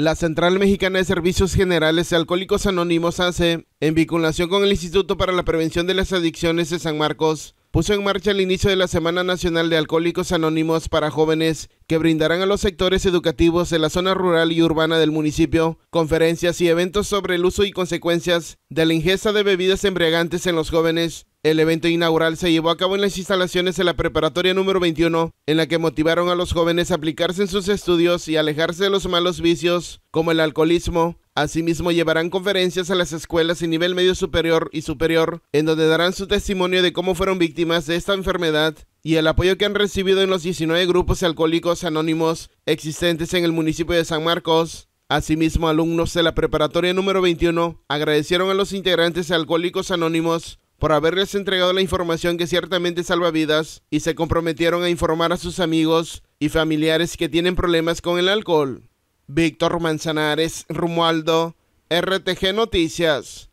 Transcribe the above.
La Central Mexicana de Servicios Generales de Alcohólicos Anónimos hace, en vinculación con el Instituto para la Prevención de las Adicciones de San Marcos, puso en marcha el inicio de la Semana Nacional de Alcohólicos Anónimos para jóvenes que brindarán a los sectores educativos de la zona rural y urbana del municipio conferencias y eventos sobre el uso y consecuencias de la ingesta de bebidas embriagantes en los jóvenes el evento inaugural se llevó a cabo en las instalaciones de la preparatoria número 21, en la que motivaron a los jóvenes a aplicarse en sus estudios y alejarse de los malos vicios, como el alcoholismo. Asimismo, llevarán conferencias a las escuelas en nivel medio superior y superior, en donde darán su testimonio de cómo fueron víctimas de esta enfermedad y el apoyo que han recibido en los 19 grupos alcohólicos anónimos existentes en el municipio de San Marcos. Asimismo, alumnos de la preparatoria número 21 agradecieron a los integrantes de Alcohólicos Anónimos por haberles entregado la información que ciertamente salva vidas y se comprometieron a informar a sus amigos y familiares que tienen problemas con el alcohol. Víctor Manzanares Rumualdo, RTG Noticias.